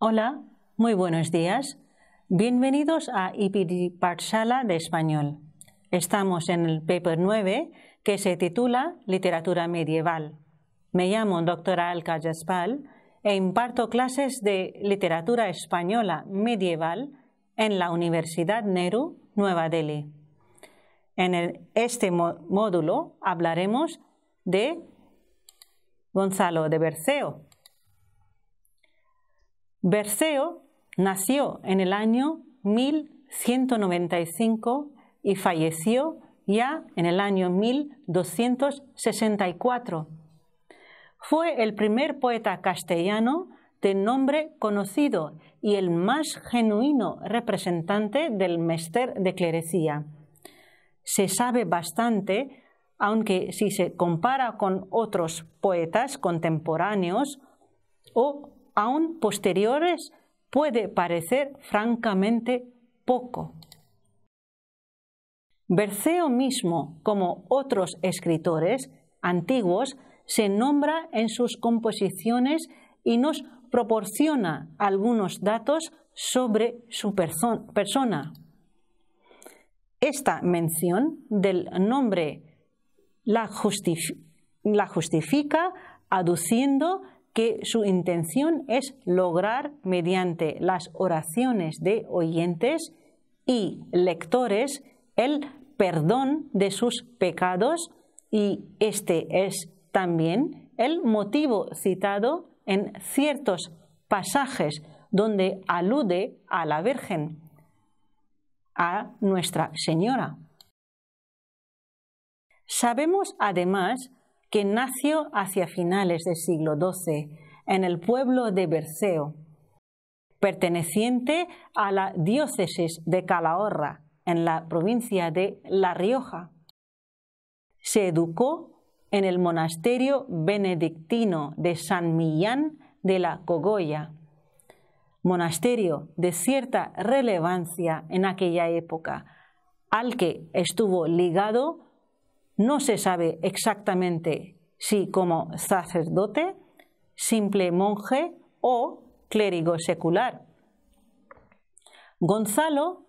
Hola, muy buenos días. Bienvenidos a IPD Parsala de Español. Estamos en el paper 9 que se titula Literatura medieval. Me llamo doctora Alka Jaspal e imparto clases de literatura española medieval en la Universidad Nehru, Nueva Delhi. En este módulo hablaremos de Gonzalo de Berceo, Berceo nació en el año 1195 y falleció ya en el año 1264. Fue el primer poeta castellano de nombre conocido y el más genuino representante del mester de clerecía. Se sabe bastante, aunque si se compara con otros poetas contemporáneos o aún posteriores, puede parecer francamente poco. Berceo mismo, como otros escritores antiguos, se nombra en sus composiciones y nos proporciona algunos datos sobre su persona. Esta mención del nombre la justifica aduciendo que su intención es lograr mediante las oraciones de oyentes y lectores el perdón de sus pecados y este es también el motivo citado en ciertos pasajes donde alude a la Virgen, a Nuestra Señora. Sabemos además que nació hacia finales del siglo XII en el pueblo de Berceo, perteneciente a la diócesis de Calahorra, en la provincia de La Rioja. Se educó en el monasterio benedictino de San Millán de la Cogolla, monasterio de cierta relevancia en aquella época, al que estuvo ligado no se sabe exactamente si como sacerdote, simple monje o clérigo secular. Gonzalo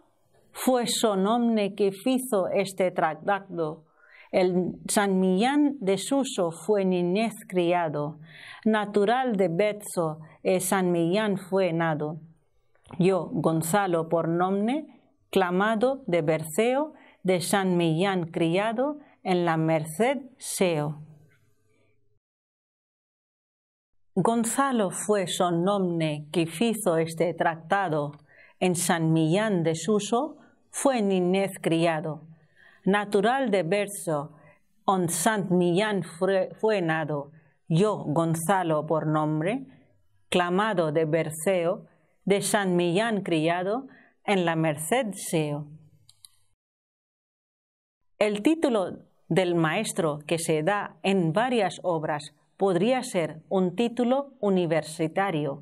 fue sonomne que hizo este tractado. El San Millán de Suso fue niñez criado, natural de Betzo, el San Millán fue nado. Yo, Gonzalo por nombre, clamado de Berceo, de San Millán criado, en la Merced Seo. Gonzalo fue son nombre que hizo este tratado en San Millán de Suso, fue niñez criado. Natural de verso, en San Millán fue, nado. Yo, Gonzalo por nombre, clamado de Berceo, de San Millán criado, en la Merced Seo. El título del maestro que se da en varias obras podría ser un título universitario,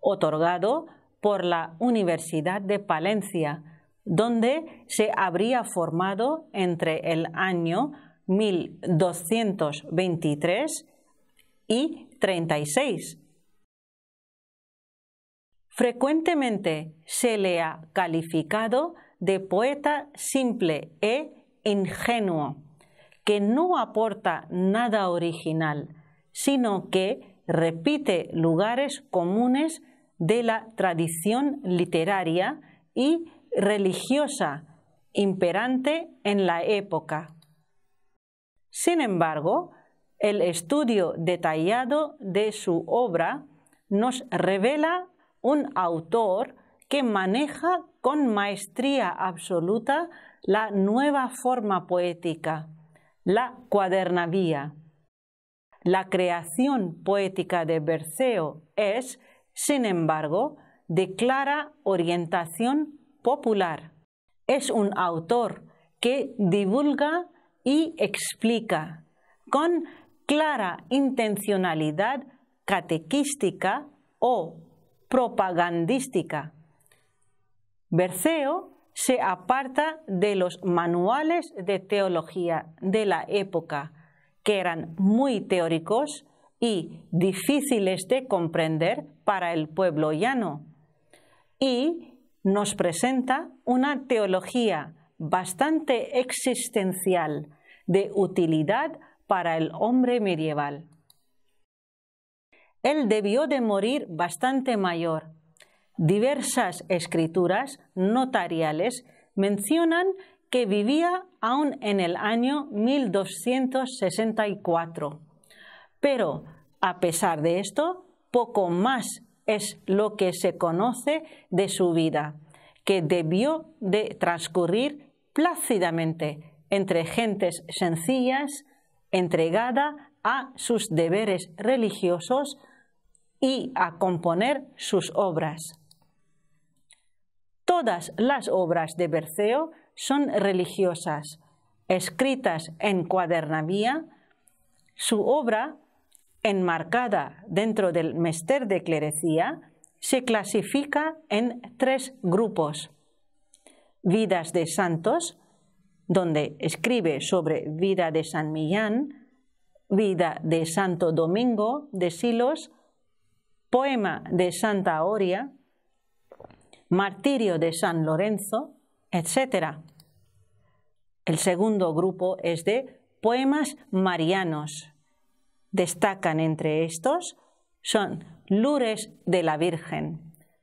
otorgado por la Universidad de Palencia, donde se habría formado entre el año 1223 y 36. Frecuentemente se le ha calificado de poeta simple e ingenuo que no aporta nada original, sino que repite lugares comunes de la tradición literaria y religiosa imperante en la época. Sin embargo, el estudio detallado de su obra nos revela un autor que maneja con maestría absoluta la nueva forma poética, la cuadernavía. La creación poética de Berceo es, sin embargo, de clara orientación popular. Es un autor que divulga y explica con clara intencionalidad catequística o propagandística. Berceo se aparta de los manuales de teología de la época, que eran muy teóricos y difíciles de comprender para el pueblo llano, y nos presenta una teología bastante existencial, de utilidad para el hombre medieval. Él debió de morir bastante mayor, Diversas escrituras notariales mencionan que vivía aún en el año 1264. Pero, a pesar de esto, poco más es lo que se conoce de su vida, que debió de transcurrir plácidamente entre gentes sencillas, entregada a sus deberes religiosos y a componer sus obras. Todas las obras de Berceo son religiosas, escritas en cuadernavía. Su obra, enmarcada dentro del Mester de Clerecía, se clasifica en tres grupos. Vidas de santos, donde escribe sobre vida de San Millán, vida de Santo Domingo de Silos, poema de Santa Oria martirio de San Lorenzo, etc. El segundo grupo es de poemas marianos. Destacan entre estos son Lures de la Virgen,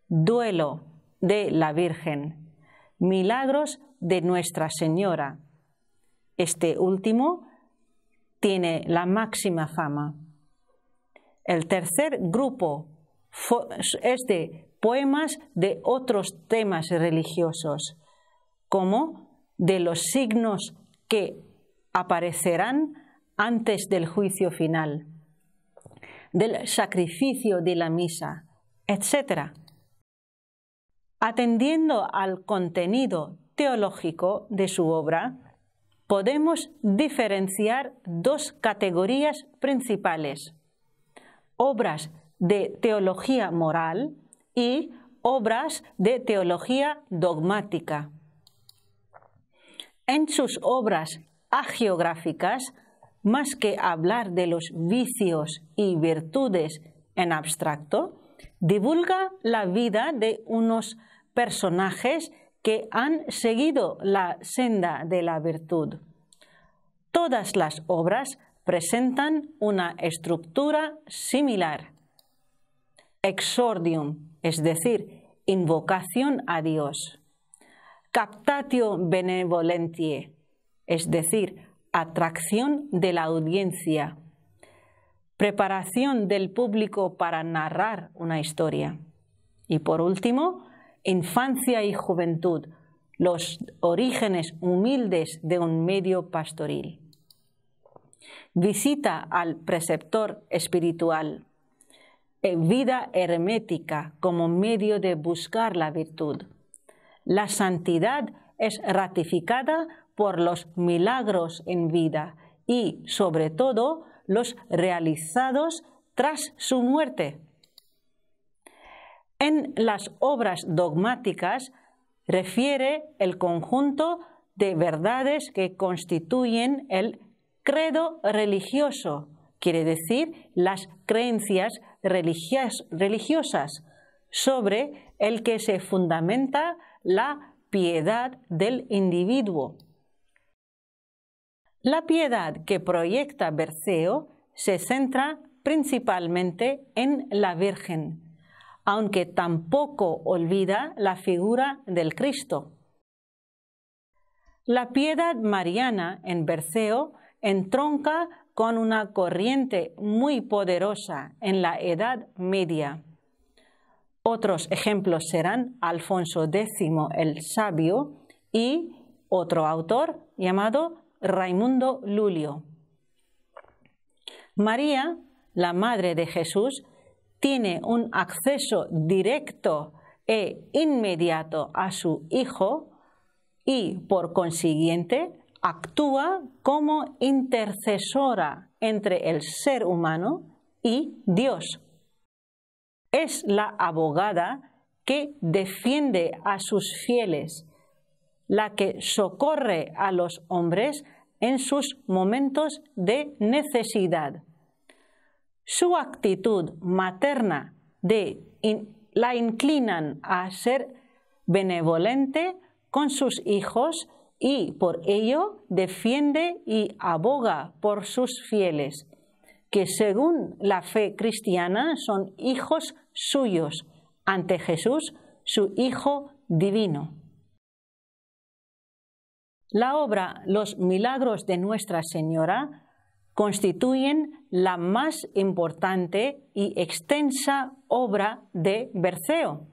Duelo de la Virgen, Milagros de Nuestra Señora. Este último tiene la máxima fama. El tercer grupo es de poemas de otros temas religiosos, como de los signos que aparecerán antes del juicio final, del sacrificio de la misa, etc. Atendiendo al contenido teológico de su obra, podemos diferenciar dos categorías principales. Obras de teología moral y obras de teología dogmática. En sus obras hagiográficas, más que hablar de los vicios y virtudes en abstracto, divulga la vida de unos personajes que han seguido la senda de la virtud. Todas las obras presentan una estructura similar exordium, es decir, invocación a Dios. Captatio benevolentiae, es decir, atracción de la audiencia. Preparación del público para narrar una historia. Y por último, infancia y juventud, los orígenes humildes de un medio pastoril. Visita al preceptor espiritual vida hermética como medio de buscar la virtud. La santidad es ratificada por los milagros en vida y, sobre todo, los realizados tras su muerte. En las obras dogmáticas refiere el conjunto de verdades que constituyen el credo religioso, quiere decir las creencias religiosas sobre el que se fundamenta la piedad del individuo. La piedad que proyecta Berceo se centra principalmente en la Virgen, aunque tampoco olvida la figura del Cristo. La piedad mariana en Berceo entronca con una corriente muy poderosa en la Edad Media. Otros ejemplos serán Alfonso X el Sabio y otro autor llamado Raimundo Lulio. María, la Madre de Jesús, tiene un acceso directo e inmediato a su Hijo y, por consiguiente, actúa como intercesora entre el ser humano y Dios. Es la abogada que defiende a sus fieles, la que socorre a los hombres en sus momentos de necesidad. Su actitud materna la inclinan a ser benevolente con sus hijos y por ello defiende y aboga por sus fieles, que según la fe cristiana son hijos suyos ante Jesús, su Hijo Divino. La obra Los Milagros de Nuestra Señora constituyen la más importante y extensa obra de Berceo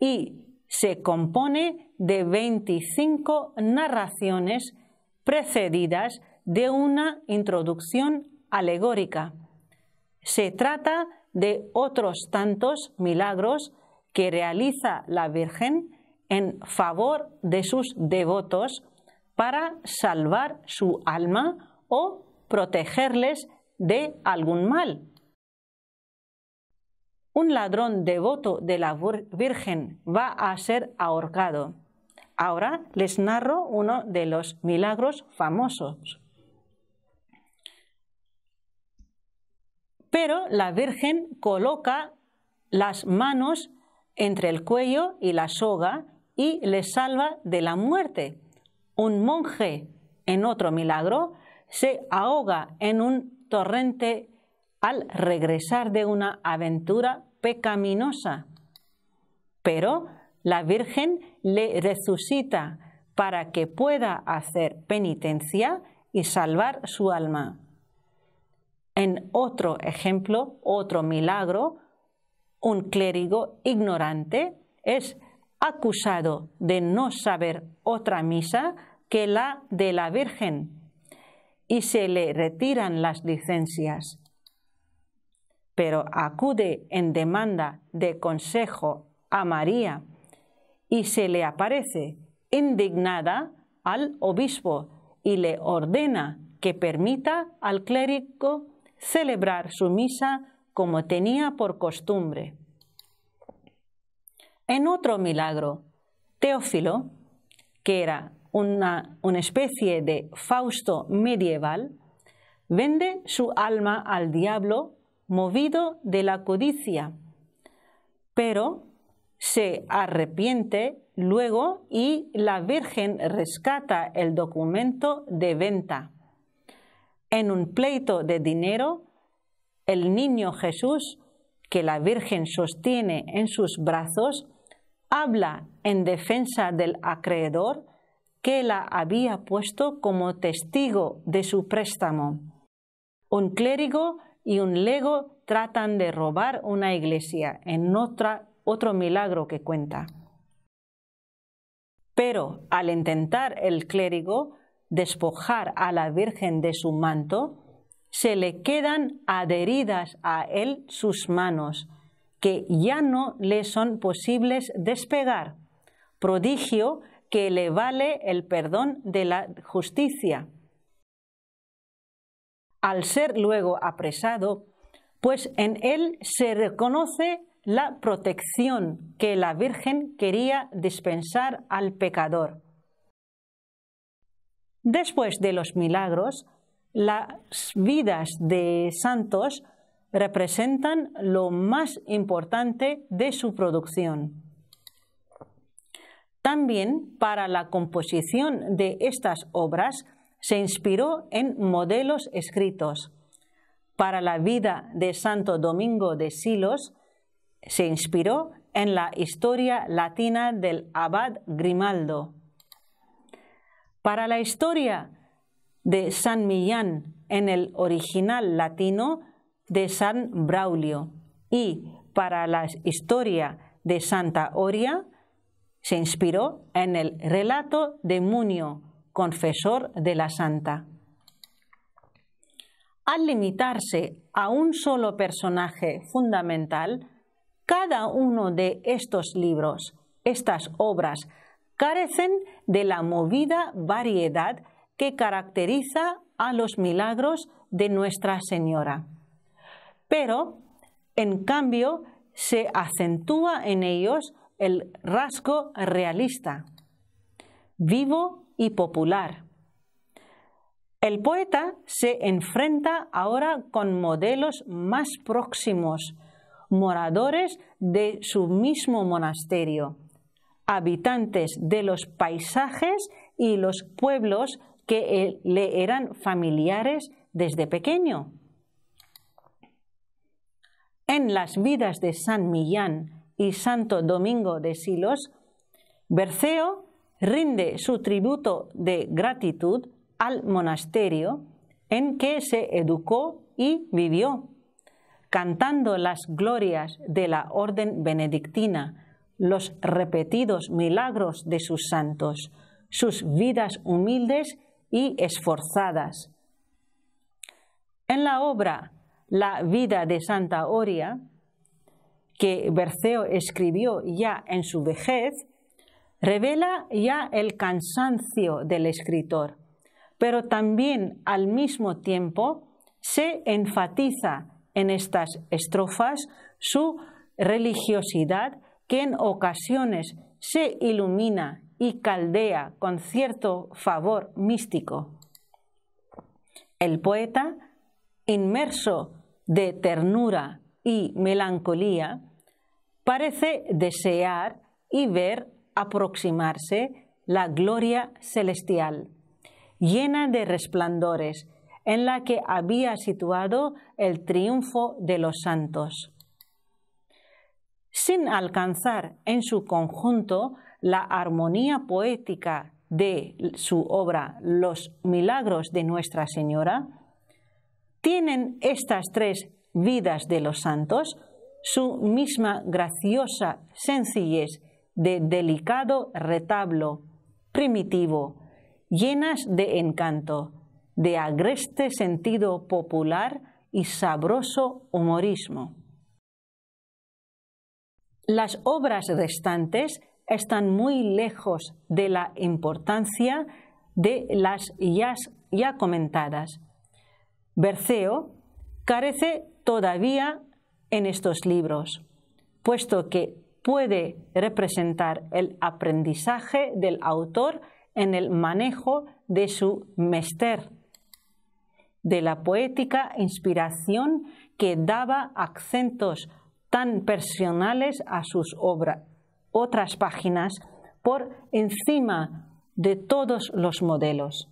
y se compone de 25 narraciones precedidas de una introducción alegórica. Se trata de otros tantos milagros que realiza la Virgen en favor de sus devotos para salvar su alma o protegerles de algún mal, un ladrón devoto de la Virgen va a ser ahorcado. Ahora les narro uno de los milagros famosos. Pero la Virgen coloca las manos entre el cuello y la soga y le salva de la muerte. Un monje, en otro milagro, se ahoga en un torrente al regresar de una aventura pecaminosa. Pero la Virgen le resucita para que pueda hacer penitencia y salvar su alma. En otro ejemplo, otro milagro, un clérigo ignorante es acusado de no saber otra misa que la de la Virgen y se le retiran las licencias pero acude en demanda de consejo a María y se le aparece indignada al obispo y le ordena que permita al clérigo celebrar su misa como tenía por costumbre. En otro milagro, Teófilo, que era una, una, especie de Fausto medieval, vende su alma al diablo movido de la codicia, pero se arrepiente luego y la Virgen rescata el documento de venta. En un pleito de dinero, el niño Jesús, que la Virgen sostiene en sus brazos, habla en defensa del acreedor que la había puesto como testigo de su préstamo. Un clérigo y un lego tratan de robar una iglesia en otra, otro milagro que cuenta. Pero al intentar el clérigo despojar a la Virgen de su manto, se le quedan adheridas a él sus manos, que ya no le son posibles despegar, prodigio que le vale el perdón de la justicia al ser luego apresado, pues en él se reconoce la protección que la Virgen quería dispensar al pecador. Después de los milagros, las vidas de santos representan lo más importante de su producción. También para la composición de estas obras se inspiró en modelos escritos. Para la vida de Santo Domingo de Silos se inspiró en la historia latina del abad Grimaldo. Para la historia de San Millán en el original latino de San Braulio y para la historia de Santa Oria se inspiró en el relato de Munio confesor de la santa. Al limitarse a un solo personaje fundamental, cada uno de estos libros, estas obras, carecen de la movida variedad que caracteriza a los milagros de Nuestra Señora. Pero, en cambio, se acentúa en ellos el rasgo realista vivo y popular. El poeta se enfrenta ahora con modelos más próximos, moradores de su mismo monasterio, habitantes de los paisajes y los pueblos que eh, le eran familiares desde pequeño. En las vidas de San Millán y Santo Domingo de Silos, Berceo rinde su tributo de gratitud al monasterio en que se educó y vivió, cantando las glorias de la orden benedictina, los repetidos milagros de sus santos, sus vidas humildes y esforzadas. En la obra La vida de Santa Oria, que Berceo escribió ya en su vejez, revela ya el cansancio del escritor, pero también al mismo tiempo se enfatiza en estas estrofas su religiosidad que en ocasiones se ilumina y caldea con cierto favor místico. El poeta, inmerso de ternura y melancolía, parece desear y ver aproximarse la gloria celestial, llena de resplandores, en la que había situado el triunfo de los santos. Sin alcanzar en su conjunto la armonía poética de su obra Los Milagros de Nuestra Señora, tienen estas tres vidas de los santos su misma graciosa sencillez de delicado retablo primitivo, llenas de encanto, de agreste sentido popular y sabroso humorismo. Las obras restantes están muy lejos de la importancia de las ya, ya comentadas. Berceo carece todavía en estos libros, puesto que puede representar el aprendizaje del autor en el manejo de su mester, de la poética inspiración que daba acentos tan personales a sus obras, otras páginas, por encima de todos los modelos.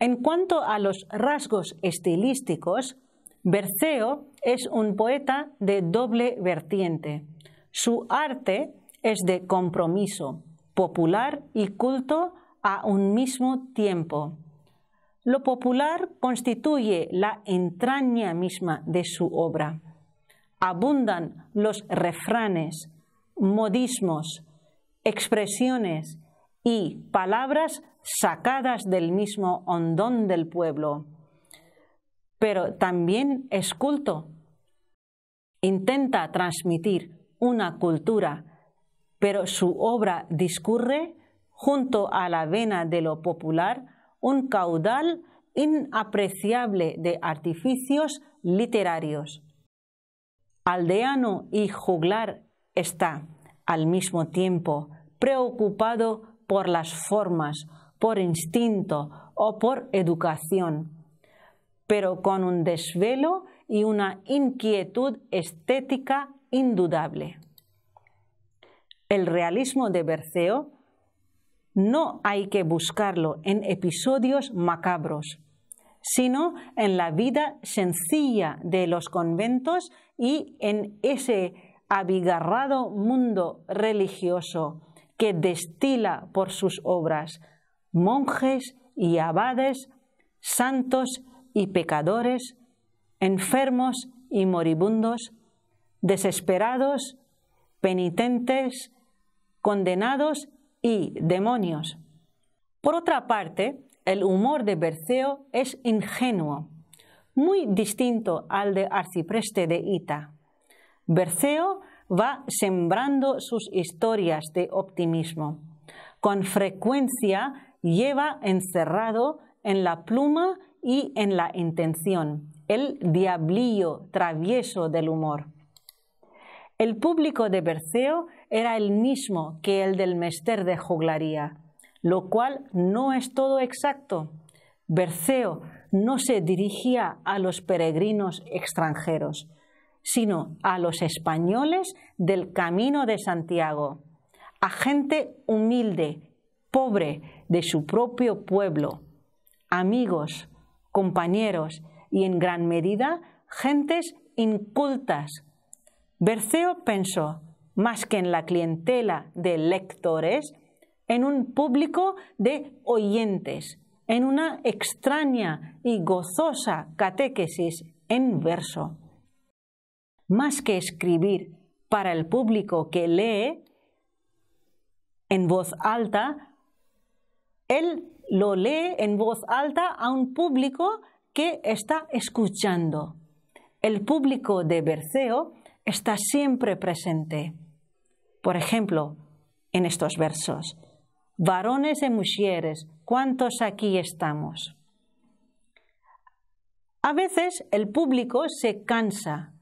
En cuanto a los rasgos estilísticos, Berceo es un poeta de doble vertiente. Su arte es de compromiso, popular y culto a un mismo tiempo. Lo popular constituye la entraña misma de su obra. Abundan los refranes, modismos, expresiones y palabras sacadas del mismo hondón del pueblo pero también es culto. Intenta transmitir una cultura, pero su obra discurre, junto a la vena de lo popular, un caudal inapreciable de artificios literarios. Aldeano y juglar está, al mismo tiempo, preocupado por las formas, por instinto o por educación pero con un desvelo y una inquietud estética indudable. El realismo de Berceo no hay que buscarlo en episodios macabros, sino en la vida sencilla de los conventos y en ese abigarrado mundo religioso que destila por sus obras monjes y abades, santos y pecadores, enfermos y moribundos, desesperados, penitentes, condenados y demonios. Por otra parte, el humor de Berceo es ingenuo, muy distinto al de Arcipreste de Ita. Berceo va sembrando sus historias de optimismo. Con frecuencia lleva encerrado en la pluma y en la intención, el diablillo travieso del humor. El público de Berceo era el mismo que el del mester de juglaría, lo cual no es todo exacto. Berceo no se dirigía a los peregrinos extranjeros, sino a los españoles del Camino de Santiago, a gente humilde, pobre de su propio pueblo, amigos, compañeros y en gran medida gentes incultas. Berceo pensó, más que en la clientela de lectores, en un público de oyentes, en una extraña y gozosa catequesis en verso. Más que escribir para el público que lee en voz alta, él lo lee en voz alta a un público que está escuchando. El público de Berceo está siempre presente. Por ejemplo, en estos versos, varones y mujeres, ¿cuántos aquí estamos? A veces el público se cansa.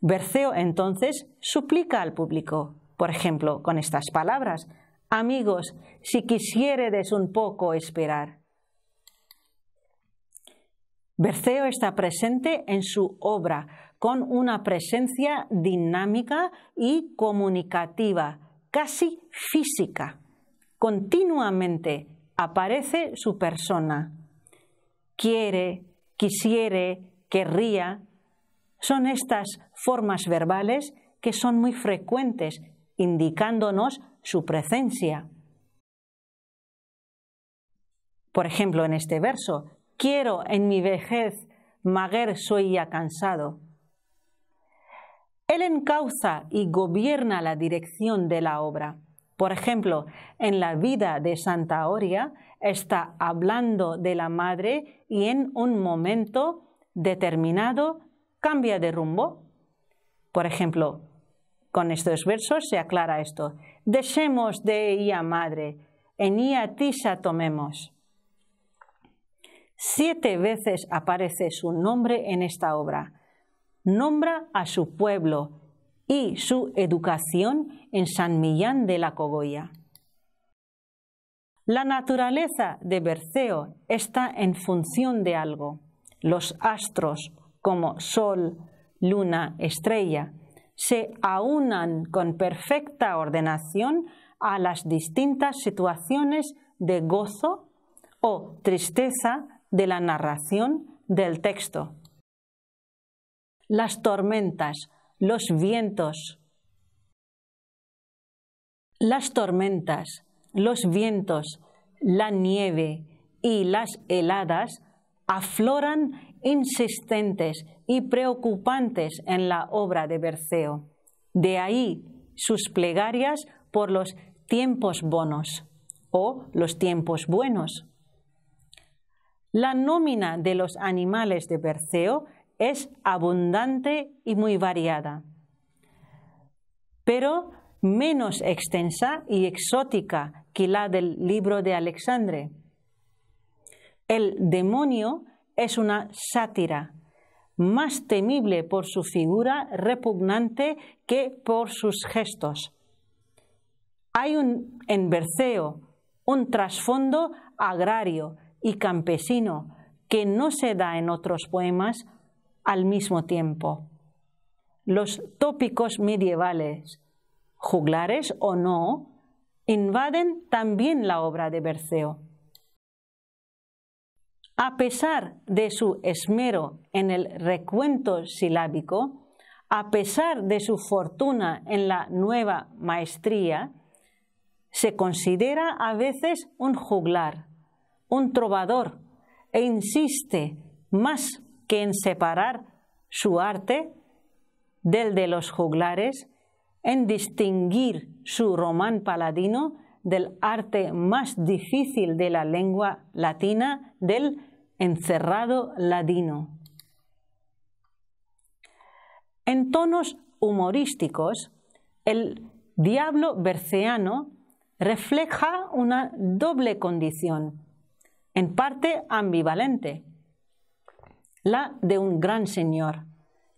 Berceo entonces suplica al público, por ejemplo, con estas palabras, Amigos, si quisiéredes un poco esperar. Berceo está presente en su obra con una presencia dinámica y comunicativa, casi física. Continuamente aparece su persona. Quiere, quisiere, querría. Son estas formas verbales que son muy frecuentes, indicándonos su presencia. Por ejemplo, en este verso, quiero en mi vejez, maguer soy ya cansado. Él encauza y gobierna la dirección de la obra. Por ejemplo, en la vida de Santa Oria está hablando de la madre y en un momento determinado cambia de rumbo. Por ejemplo, con estos versos se aclara esto. Desemos de ella madre, en ella tisa tomemos. Siete veces aparece su nombre en esta obra. Nombra a su pueblo y su educación en San Millán de la Cogolla. La naturaleza de Berceo está en función de algo. Los astros, como sol, luna, estrella, se aunan con perfecta ordenación a las distintas situaciones de gozo o tristeza de la narración del texto. Las tormentas, los vientos. Las tormentas, los vientos, la nieve y las heladas afloran insistentes y preocupantes en la obra de Berceo. De ahí sus plegarias por los tiempos bonos o los tiempos buenos. La nómina de los animales de Berceo es abundante y muy variada, pero menos extensa y exótica que la del libro de Alexandre. El demonio es una sátira, más temible por su figura repugnante que por sus gestos. Hay un Berceo un trasfondo agrario y campesino que no se da en otros poemas al mismo tiempo. Los tópicos medievales, juglares o no, invaden también la obra de Berceo. A pesar de su esmero en el recuento silábico, a pesar de su fortuna en la nueva maestría, se considera a veces un juglar, un trovador, e insiste más que en separar su arte del de los juglares, en distinguir su román paladino del arte más difícil de la lengua latina, del encerrado ladino. En tonos humorísticos, el diablo berceano refleja una doble condición, en parte ambivalente, la de un gran señor,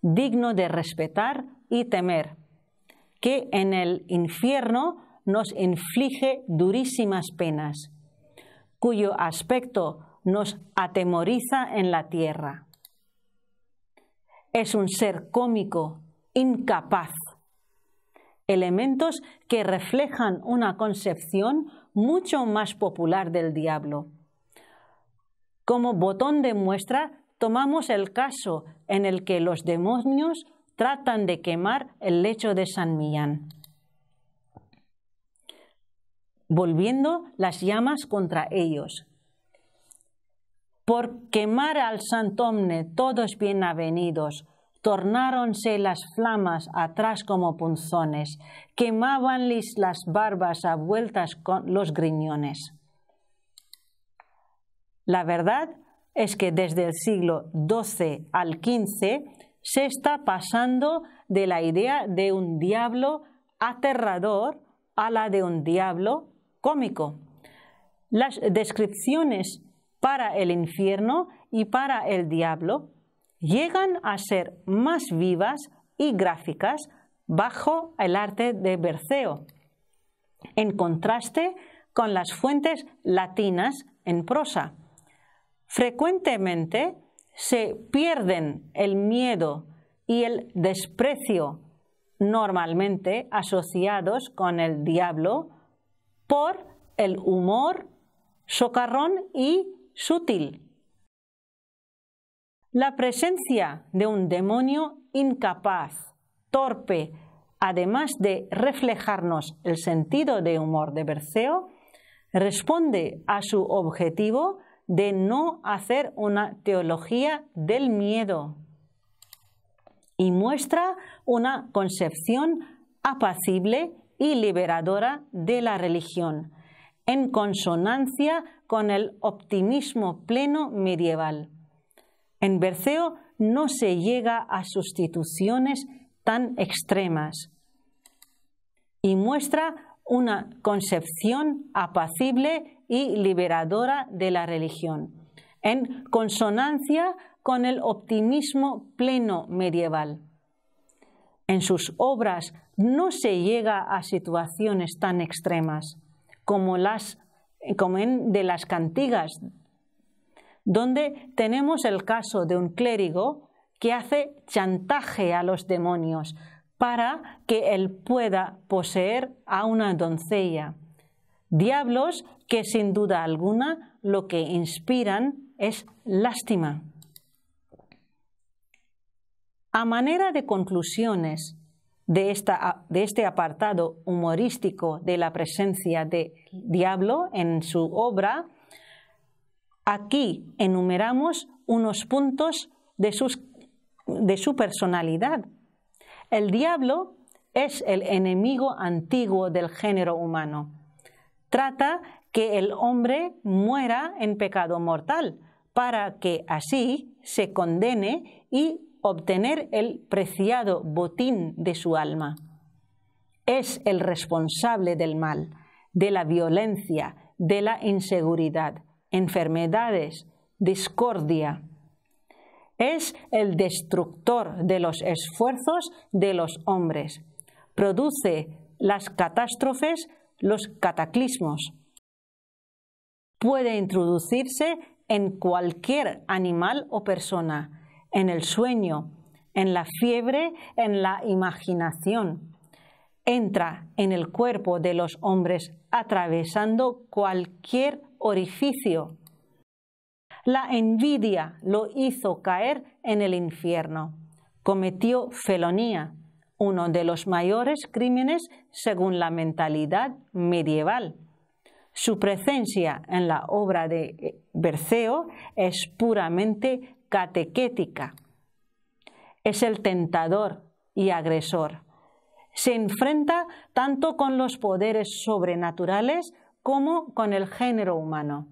digno de respetar y temer, que en el infierno nos inflige durísimas penas, cuyo aspecto nos atemoriza en la tierra. Es un ser cómico, incapaz. Elementos que reflejan una concepción mucho más popular del diablo. Como botón de muestra, tomamos el caso en el que los demonios tratan de quemar el lecho de San Millán, volviendo las llamas contra ellos. Por quemar al santomne todos bienvenidos, tornáronse las flamas atrás como punzones, quemábanles las barbas a vueltas con los griñones. La verdad es que desde el siglo XII al XV se está pasando de la idea de un diablo aterrador a la de un diablo cómico. Las descripciones para el infierno y para el diablo, llegan a ser más vivas y gráficas bajo el arte de Berceo, en contraste con las fuentes latinas en prosa. Frecuentemente se pierden el miedo y el desprecio normalmente asociados con el diablo por el humor socarrón y sutil. La presencia de un demonio incapaz, torpe, además de reflejarnos el sentido de humor de Berceo, responde a su objetivo de no hacer una teología del miedo y muestra una concepción apacible y liberadora de la religión, en consonancia con el optimismo pleno medieval. En Berceo no se llega a sustituciones tan extremas y muestra una concepción apacible y liberadora de la religión, en consonancia con el optimismo pleno medieval. En sus obras no se llega a situaciones tan extremas como, las, en de las cantigas, donde tenemos el caso de un clérigo que hace chantaje a los demonios para que él pueda poseer a una doncella. Diablos que sin duda alguna lo que inspiran es lástima. A manera de conclusiones, de, esta, de este apartado humorístico de la presencia de diablo en su obra, aquí enumeramos unos puntos de, de su personalidad. El diablo es el enemigo antiguo del género humano. Trata que el hombre muera en pecado mortal para que así se condene y obtener el preciado botín de su alma. Es el responsable del mal, de la violencia, de la inseguridad, enfermedades, discordia. Es el destructor de los esfuerzos de los hombres. Produce las catástrofes, los cataclismos. Puede introducirse en cualquier animal o persona en el sueño, en la fiebre, en la imaginación. Entra en el cuerpo de los hombres atravesando cualquier orificio. La envidia lo hizo caer en el infierno. Cometió felonía, uno de los mayores crímenes según la mentalidad medieval. Su presencia en la obra de Berceo es puramente catequética. Es el tentador y agresor. Se enfrenta tanto con los poderes sobrenaturales como con el género humano.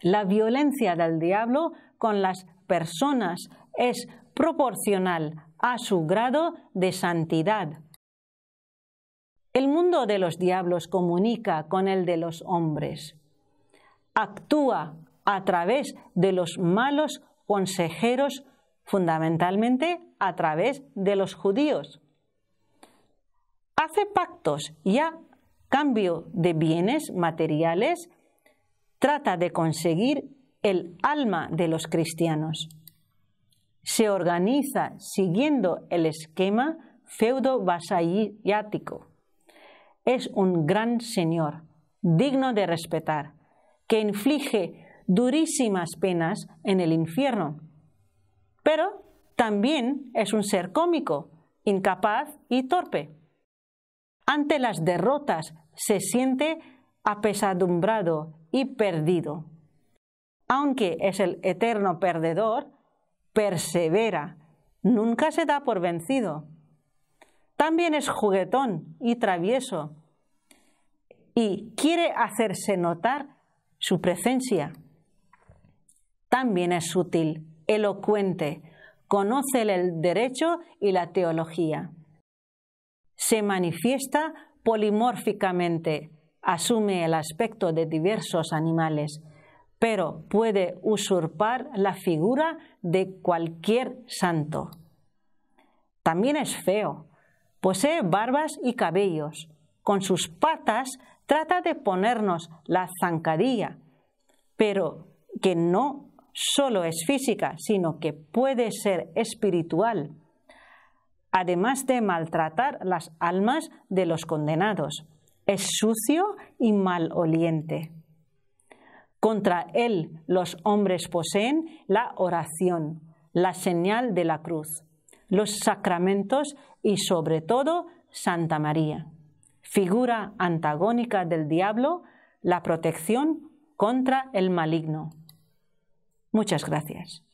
La violencia del diablo con las personas es proporcional a su grado de santidad. El mundo de los diablos comunica con el de los hombres. Actúa a través de los malos consejeros fundamentalmente a través de los judíos. Hace pactos y a cambio de bienes materiales trata de conseguir el alma de los cristianos. Se organiza siguiendo el esquema feudo-vasallático. Es un gran señor, digno de respetar, que inflige durísimas penas en el infierno. Pero también es un ser cómico, incapaz y torpe. Ante las derrotas se siente apesadumbrado y perdido. Aunque es el eterno perdedor, persevera, nunca se da por vencido. También es juguetón y travieso y quiere hacerse notar su presencia. También es sutil, elocuente, conoce el derecho y la teología. Se manifiesta polimórficamente, asume el aspecto de diversos animales, pero puede usurpar la figura de cualquier santo. También es feo, posee barbas y cabellos, con sus patas trata de ponernos la zancadilla, pero que no solo es física, sino que puede ser espiritual, además de maltratar las almas de los condenados. Es sucio y maloliente. Contra él los hombres poseen la oración, la señal de la cruz, los sacramentos y sobre todo Santa María, figura antagónica del diablo, la protección contra el maligno. Muchas gracias.